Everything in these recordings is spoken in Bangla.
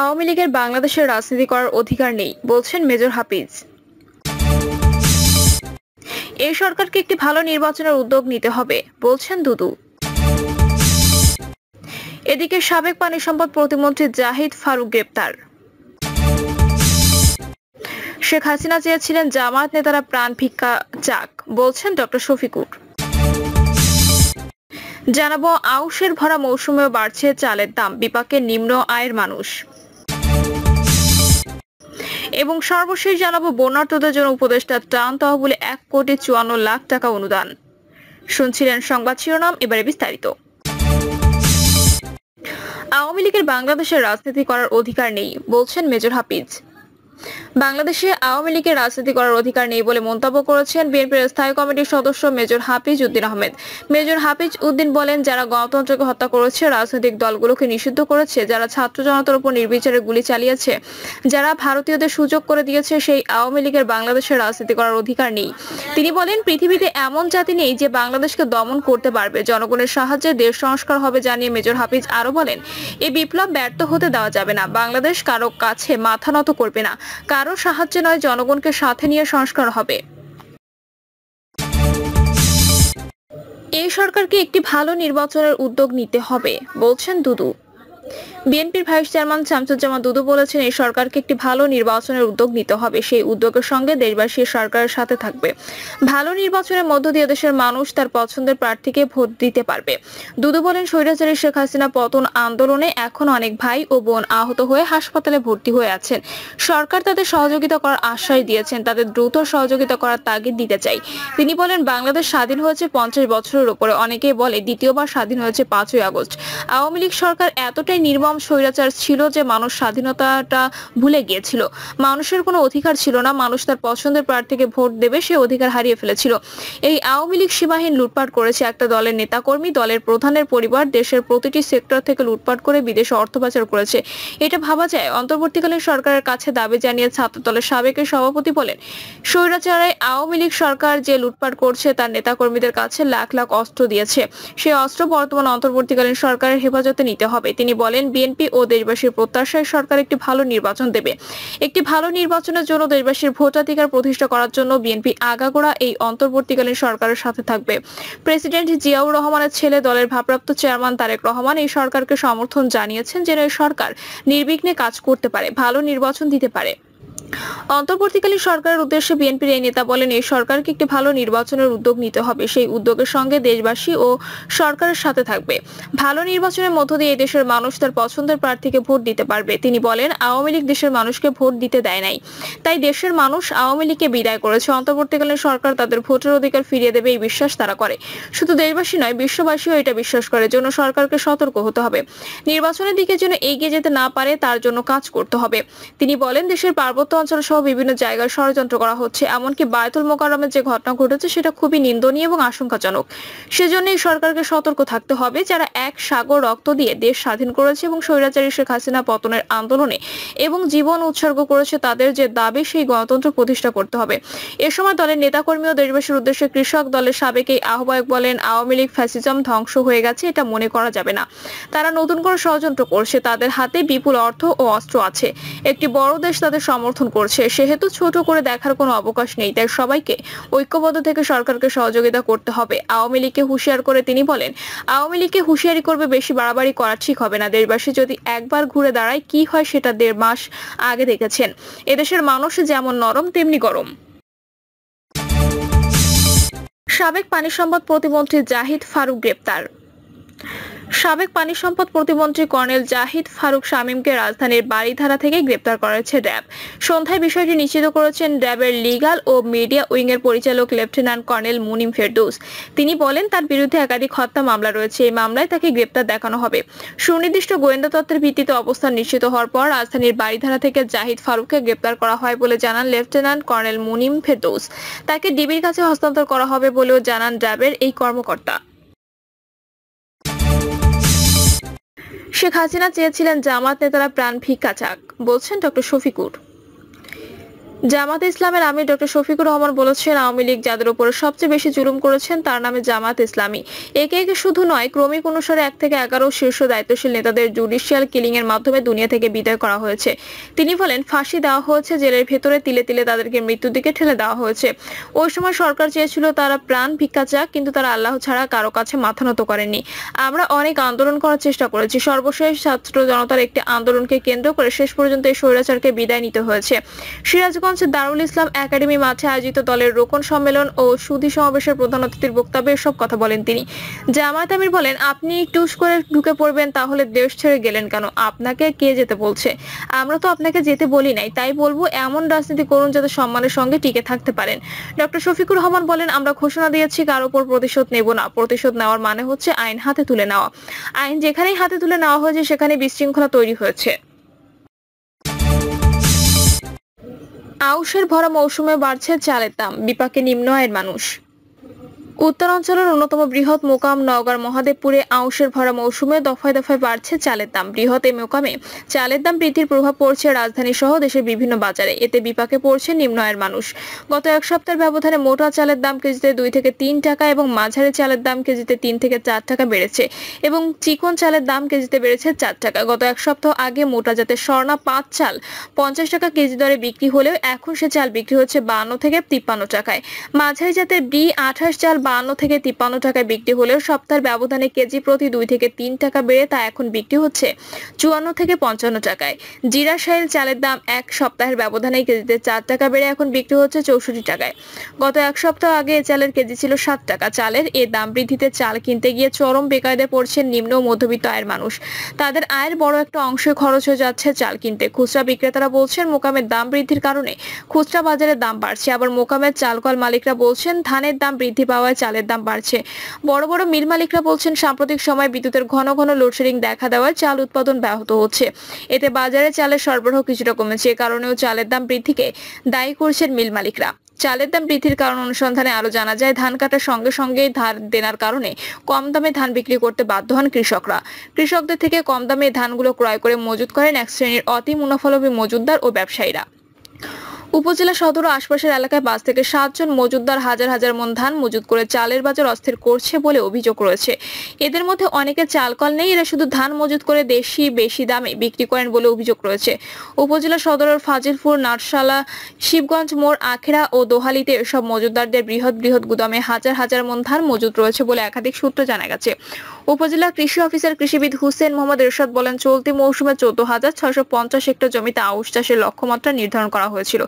আওয়ামী লীগের বাংলাদেশের রাজনীতি করার অধিকার নেই বলছেন মেজর হাফিজ এই সরকারকে একটি ভালো নির্বাচনের উদ্যোগ নিতে হবে বলছেন দুদু এদিকে সাবেক পানি সম্পদ প্রতিমন্ত্রী জাহিদ ফারুক গ্রেপ্তার শেখ হাসিনা চেয়েছিলেন জামায়াত নেতারা প্রাণ ভিক্ষা চাক বলছেন ডক্টর শফিকুর জানাবো আউশের ভরা মৌসুমেও বাড়ছে চালের দাম বিপাকে নিম্ন আয়ের মানুষ এবং সর্বশেষ জানাবো বন্যার্থদের জন্য উপদেষ্টা ত্রাণ তহবিলে এক কোটি চুয়ান্ন লাখ টাকা অনুদান শুনছিলেন সংবাদ শিরোনাম এবারে বিস্তারিত আওয়ামী লীগের বাংলাদেশের রাজনীতি করার অধিকার নেই বলছেন মেজর হাফিজ বাংলাদেশে আওয়ামী লীগের রাজনীতি করার অধিকার নেই বলে মন্তব্য করেছেন বিএনপির স্থায়ী কমিটির সদস্য মেজর হাফিজ উদ্দিন আহমেদ মেজর হাফিজ উদ্দিন বলেন যারা গণতন্ত্রকে হত্যা করেছে রাজনৈতিক দলগুলোকে নিষিদ্ধ করেছে যারা ছাত্র জনতার উপর নির্বিচারে গুলি চালিয়েছে যারা ভারতীয়দের সুযোগ করে দিয়েছে সেই আওয়ামী লীগের বাংলাদেশে রাজনীতি করার অধিকার নেই তিনি বলেন পৃথিবীতে এমন জাতি নেই যে বাংলাদেশকে দমন করতে পারবে জনগণের সাহায্যে দেশ সংস্কার হবে জানিয়ে মেজর হাফিজ আরো বলেন এই বিপ্লব ব্যর্থ হতে দেওয়া যাবে না বাংলাদেশ কারো কাছে মাথা নত করবে না কারো সাহায্য নয় জনগণকে সাথে নিয়ে সংস্কার হবে এই সরকারকে একটি ভালো নির্বাচনের উদ্যোগ নিতে হবে বলছেন দুদু বিএনপির ভাইস চেয়ারম্যান শামসুজ্জামান দুদু বলেছেন এই সরকারকে একটি ভালো নির্বাচনের উদ্যোগ নিতে হবে সেই উদ্যোগের সঙ্গে দেশবাসী সরকারের সাথে থাকবে ভালো নির্বাচনের মধ্য দিয়ে দেশের মানুষ তার পছন্দের প্রার্থীকে ভোট দিতে পারবে দুদু বলেন স্বৈরাচারী শেখ হাসিনা পতন আন্দোলনে এখন অনেক ভাই ও বোন আহত হয়ে হাসপাতালে ভর্তি হয়ে আছেন সরকার তাদের সহযোগিতা করার আশ্বাস দিয়েছেন তাদের দ্রুত সহযোগিতা করার তাগিদ দিতে চাই তিনি বলেন বাংলাদেশ স্বাধীন হয়েছে পঞ্চাশ বছরের উপরে অনেকে বলে দ্বিতীয়বার স্বাধীন হয়েছে পাঁচই আগস্ট আওয়ামী লীগ সরকার এতটাই এতটাই নির্মম স্বৈরাচার ছিল যে মানুষ স্বাধীনতাটা ভুলে গিয়েছিল মানুষের কোনো অধিকার ছিল না মানুষ তার পছন্দের প্রার্থীকে ভোট দেবে সে অধিকার হারিয়ে ফেলেছিল এই আওয়ামী লীগ সীমাহীন লুটপাট করেছে একটা দলের নেতাকর্মী দলের প্রধানের পরিবার দেশের প্রতিটি সেক্টর থেকে লুটপাট করে বিদেশে অর্থ পাচার করেছে এটা ভাবা যায় অন্তর্বর্তীকালীন সরকারের কাছে দাবি জানিয়ে ছাত্র দলের সাবেকের সভাপতি বলেন স্বৈরাচারে আওয়ামী লীগ সরকার যে লুটপাট করছে তার নেতাকর্মীদের কাছে লাখ লাখ অস্ত্র দিয়েছে সেই অস্ত্র বর্তমান অন্তর্বর্তীকালীন সরকারের হেফাজতে নিতে হবে তিনি বলেন বিএনপি ও দেশবাসীর প্রত্যাশায় সরকার একটি ভালো নির্বাচন দেবে একটি ভালো নির্বাচনের জন্য দেশবাসীর ভোটাধিকার প্রতিষ্ঠা করার জন্য বিএনপি আগাগোড়া এই অন্তর্বর্তীকালীন সরকারের সাথে থাকবে প্রেসিডেন্ট জিয়াউর রহমানের ছেলে দলের ভারপ্রাপ্ত চেয়ারম্যান তারেক রহমান এই সরকারকে সমর্থন জানিয়েছেন যেন এই সরকার নির্বিঘ্নে কাজ করতে পারে ভালো নির্বাচন দিতে পারে অন্তর্বর্তীকালীন সরকারের উদ্দেশ্যে বিএনপির এই নেতা বলেন এই সরকারকে একটি ভালো নির্বাচনের উদ্যোগ নিতে হবে সেই উদ্যোগের সঙ্গে দেশবাসী ও সরকারের সাথে থাকবে ভালো নির্বাচনের মধ্য দিয়ে দেশের মানুষ তার পছন্দের প্রার্থীকে ভোট দিতে পারবে তিনি বলেন আওয়ামী লীগ দেশের মানুষকে ভোট দিতে দেয় নাই তাই দেশের মানুষ আওয়ামী লীগকে বিদায় করেছে অন্তর্বর্তীকালীন সরকার তাদের ভোটের অধিকার ফিরিয়ে দেবে এই বিশ্বাস তারা করে শুধু দেশবাসী নয় বিশ্ববাসীও এটা বিশ্বাস করে জন্য সরকারকে সতর্ক হতে হবে নির্বাচনের দিকে যেন এগিয়ে যেতে না পারে তার জন্য কাজ করতে হবে তিনি বলেন দেশের পার্বত্য অঞ্চল সহ বিভিন্ন জায়গায় ষড়যন্ত্র করা হচ্ছে এমনকি বায়তুল মোকারমের যে ঘটনা ঘটেছে সেটা খুবই নিন্দনীয় এবং আশঙ্কাজনক সেজন্যই সরকারকে সতর্ক থাকতে হবে যারা এক সাগর রক্ত দিয়ে দেশ স্বাধীন করেছে এবং স্বৈরাচারী শেখ হাসিনা পতনের আন্দোলনে এবং জীবন উৎসর্গ করেছে তাদের যে দাবি সেই গণতন্ত্র প্রতিষ্ঠা করতে হবে এ সময় দলের নেতাকর্মী ও দেশবাসীর উদ্দেশ্যে কৃষক দলের সাবেক এই আহ্বায়ক বলেন আওয়ামী লীগ ফ্যাসিজম ধ্বংস হয়ে গেছে এটা মনে করা যাবে না তারা নতুন করে ষড়যন্ত্র করছে তাদের হাতে বিপুল অর্থ ও অস্ত্র আছে একটি বড় দেশ তাদের সমর্থন করছে সেহেতু ছোট করে দেখার কোনো অবকাশ নেই তাই সবাইকে ঐক্যবদ্ধ থেকে সরকারকে সহযোগিতা করতে হবে আওয়ামী লীগকে হুঁশিয়ার করে তিনি বলেন আওয়ামী লীগকে হুঁশিয়ারি করবে বেশি বাড়াবাড়ি করা ঠিক হবে না দেশবাসী যদি একবার ঘুরে দাঁড়ায় কি হয় সেটা দেড় মাস আগে দেখেছেন এদেশের মানুষ যেমন নরম তেমনি গরম সাবেক পানি সম্পদ প্রতিমন্ত্রী জাহিদ ফারুক গ্রেপ্তার সাবেক পানি সম্পদ প্রতিমন্ত্রী কর্নেল জাহিদ ফারুক শামীমকে রাজধানীর বাড়িধারা থেকে গ্রেপ্তার করেছে র্যাব সন্ধ্যায় বিষয়টি নিশ্চিত করেছেন র্যাবের লিগাল ও মিডিয়া উইংয়ের পরিচালক লেফটেন্যান্ট কর্নেল মুনিম ফেরদৌস তিনি বলেন তার বিরুদ্ধে একাধিক হত্যা মামলা রয়েছে এই মামলায় তাকে গ্রেপ্তার দেখানো হবে সুনির্দিষ্ট গোয়েন্দা তত্ত্বের ভিত্তিতে অবস্থান নিশ্চিত হওয়ার পর রাজধানীর বাড়িধারা থেকে জাহিদ ফারুককে গ্রেপ্তার করা হয় বলে জানান লেফটেন্যান্ট কর্নেল মুনিম ফেরদৌস তাকে ডিবির কাছে হস্তান্তর করা হবে বলেও জানান র্যাবের এই কর্মকর্তা শেখ হাসিনা চেয়েছিলেন জামাত নেতারা প্রাণ ভিক্ষা চাক বলছেন ডক্টর শফিকুর জামাত ইসলামের আমির ডক্টর শফিকুর রহমান বলেছেন আওয়ামী লীগ যাদের উপর সবচেয়ে বেশি জুলুম করেছেন তার নামে জামাত ইসলামী একে একে শুধু নয় ক্রমিক অনুসারে এক থেকে এগারো শীর্ষ দায়িত্বশীল নেতাদের জুডিশিয়াল কিলিং এর মাধ্যমে দুনিয়া থেকে বিদায় করা হয়েছে তিনি বলেন ফাঁসি দেওয়া হয়েছে জেলের ভেতরে তিলে তিলে তাদেরকে মৃত্যুর দিকে ঠেলে দেওয়া হয়েছে ওই সময় সরকার চেয়েছিল তারা প্রাণ ভিক্ষা চাক কিন্তু তারা আল্লাহ ছাড়া কারো কাছে মাথা নত করেনি আমরা অনেক আন্দোলন করার চেষ্টা করেছি সর্বশেষ ছাত্র জনতার একটি আন্দোলনকে কেন্দ্র করে শেষ পর্যন্ত এই স্বৈরাচারকে বিদায় নিতে হয়েছে সিরাজগঞ্জ কিশোরগঞ্জ দারুল ইসলাম একাডেমি মাঠে আয়োজিত দলের রোকন সম্মেলন ও সুধি সমাবেশের প্রধান অতিথির বক্তব্যে এসব কথা বলেন তিনি জামায়াত আমির বলেন আপনি একটু করে ঢুকে পড়বেন তাহলে দেশ ছেড়ে গেলেন কেন আপনাকে কে যেতে বলছে আমরা তো আপনাকে যেতে বলি নাই তাই বলবো এমন রাজনীতি করুন যাতে সম্মানের সঙ্গে টিকে থাকতে পারেন ডক্টর শফিকুর রহমান বলেন আমরা ঘোষণা দিয়েছি কার উপর প্রতিশোধ নেব না প্রতিশোধ নেওয়ার মানে হচ্ছে আইন হাতে তুলে নেওয়া আইন যেখানেই হাতে তুলে নেওয়া হয়েছে সেখানে বিশৃঙ্খলা তৈরি হয়েছে আউশের ভরা মৌসুমে বাড়ছে চালের দাম বিপাকে নিম্ন আয়ের মানুষ উত্তরাঞ্চলের অন্যতম বৃহৎ মোকাম নওগাঁর মহাদেবপুরে আউশের ভরা মৌসুমে দফায় দফায় বাড়ছে চালের দাম বৃহৎ এ মোকামে চালের দাম বৃদ্ধির প্রভাব পড়ছে রাজধানী সহ দেশের বিভিন্ন বাজারে এতে বিপাকে পড়ছে নিম্ন আয়ের মানুষ গত এক সপ্তাহের ব্যবধানে মোটা চালের দাম কেজিতে দুই থেকে তিন টাকা এবং মাঝারি চালের দাম কেজিতে তিন থেকে চার টাকা বেড়েছে এবং চিকন চালের দাম কেজিতে বেড়েছে চার টাকা গত এক সপ্তাহ আগে মোটা জাতের স্বর্ণা পাঁচ চাল পঞ্চাশ টাকা কেজি দরে বিক্রি হলেও এখন সে চাল বিক্রি হচ্ছে বান্ন থেকে তিপ্পান্ন টাকায় মাঝারি জাতের বি আঠাশ চাল বাহান্ন থেকে তিপ্পান্ন টাকায় বিক্রি হলেও সপ্তাহের ব্যবধানে কেজি প্রতি দুই থেকে তিন টাকা বেড়ে তা এখন বিক্রি হচ্ছে চুয়ান্ন থেকে পঞ্চান্ন টাকায় জিরা সাইল চালের দাম এক সপ্তাহের ব্যবধানে কেজিতে চার টাকা বেড়ে এখন বিক্রি হচ্ছে চৌষট্টি টাকায় গত এক সপ্তাহ আগে এ চালের কেজি ছিল সাত টাকা চালের এ দাম বৃদ্ধিতে চাল কিনতে গিয়ে চরম বেকায়দে পড়ছেন নিম্ন মধ্যবিত্ত আয়ের মানুষ তাদের আয়ের বড় একটা অংশ খরচ হয়ে যাচ্ছে চাল কিনতে খুচরা বিক্রেতারা বলছেন মোকামের দাম বৃদ্ধির কারণে খুচরা বাজারে দাম বাড়ছে আবার মোকামের চালকল মালিকরা বলছেন ধানের দাম বৃদ্ধি পাওয়ায় হওয়ায় চালের দাম বাড়ছে বড় বড় মিল মালিকরা বলছেন সাম্প্রতিক সময় বিদ্যুতের ঘন ঘন লোডশেডিং দেখা দেওয়ায় চাল উৎপাদন ব্যাহত হচ্ছে এতে বাজারে চালের সরবরাহ কিছুটা কমেছে এ কারণেও চালের দাম বৃদ্ধিকে দায়ী করছেন মিল মালিকরা চালের দাম বৃদ্ধির কারণ অনুসন্ধানে আরো জানা যায় ধান কাটার সঙ্গে সঙ্গে ধার দেনার কারণে কম দামে ধান বিক্রি করতে বাধ্য হন কৃষকরা কৃষকদের থেকে কম দামে ধানগুলো ক্রয় করে মজুত করেন এক শ্রেণীর অতি মুনাফলভী মজুদদার ও ব্যবসায়ীরা উপজেলা সদর ও আশপাশের এলাকায় পাঁচ থেকে সাতজন মজুদদার হাজার হাজার মন ধান মজুদ করে চালের বাজার অস্থির করছে বলে অভিযোগ রয়েছে এদের মধ্যে অনেকে চালকল নেই এরা শুধু ধান মজুদ করে দেশি বেশি দামে বিক্রি করেন বলে অভিযোগ রয়েছে উপজেলা সদরের ফাজিলপুর নাটশালা শিবগঞ্জ মোড় আখেরা ও দোহালিতে এসব মজুদদারদের বৃহৎ বৃহৎ গুদামে হাজার হাজার মন ধান মজুদ রয়েছে বলে একাধিক সূত্র জানা গেছে উপজেলা কৃষি অফিসার কৃষিবিদ হুসেন মোহাম্মদ এরশাদ বলেন চলতি মৌসুমে চোদ্দ হাজার ছশো পঞ্চাশ হেক্টর জমিতে আউশ চাষের লক্ষ্যমাত্রা নির্ধারণ করা হয়েছিল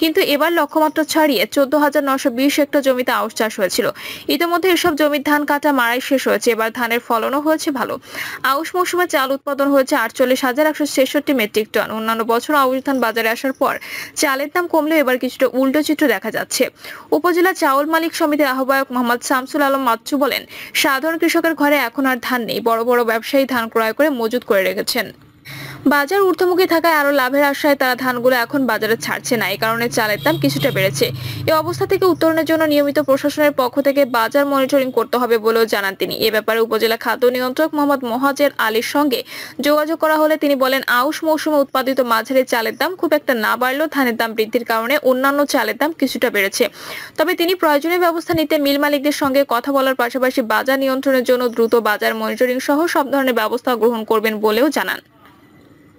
কিন্তু এবার লক্ষ্যমাত্রা ছাড়িয়ে চোদ্দ হাজার নশো বিশ হেক্টর জমিতে আউস চাষ হয়েছিল ইতিমধ্যে এসব জমির ধান কাটা মারাই শেষ হয়েছে এবার ধানের ফলনও হয়েছে ভালো আউস মৌসুমে চাল উৎপাদন হয়েছে আটচল্লিশ হাজার একশো ছেষট্টি মেট্রিক টন অন্যান্য বছর আউশ ধান বাজারে আসার পর চালের দাম কমলেও এবার কিছুটা উল্টো চিত্র দেখা যাচ্ছে উপজেলা চাউল মালিক সমিতির আহ্বায়ক মোহাম্মদ শামসুল আলম মাচ্ছু বলেন সাধারণ কৃষকের ঘরে এখন আর ধান নেই বড় বড় ব্যবসায়ী ধান ক্রয় করে মজুত করে রেখেছেন বাজার ঊর্ধ্বমুখী থাকায় আরও লাভের আশায় তারা ধানগুলো এখন বাজারে ছাড়ছে না এই কারণে চালের দাম কিছুটা বেড়েছে এ অবস্থা থেকে উত্তরণের জন্য নিয়মিত প্রশাসনের পক্ষ থেকে বাজার মনিটরিং করতে হবে বলেও জানান তিনি এ ব্যাপারে উপজেলা খাদ্য নিয়ন্ত্রক মোহাম্মদ মহাজের আলীর সঙ্গে যোগাযোগ করা হলে তিনি বলেন আউশ মৌসুমে উৎপাদিত মাঝারি চালের দাম খুব একটা না বাড়লেও ধানের দাম বৃদ্ধির কারণে অন্যান্য চালের দাম কিছুটা বেড়েছে তবে তিনি প্রয়োজনীয় ব্যবস্থা নিতে মিল মালিকদের সঙ্গে কথা বলার পাশাপাশি বাজার নিয়ন্ত্রণের জন্য দ্রুত বাজার মনিটরিং সহ সব ধরনের ব্যবস্থা গ্রহণ করবেন বলেও জানান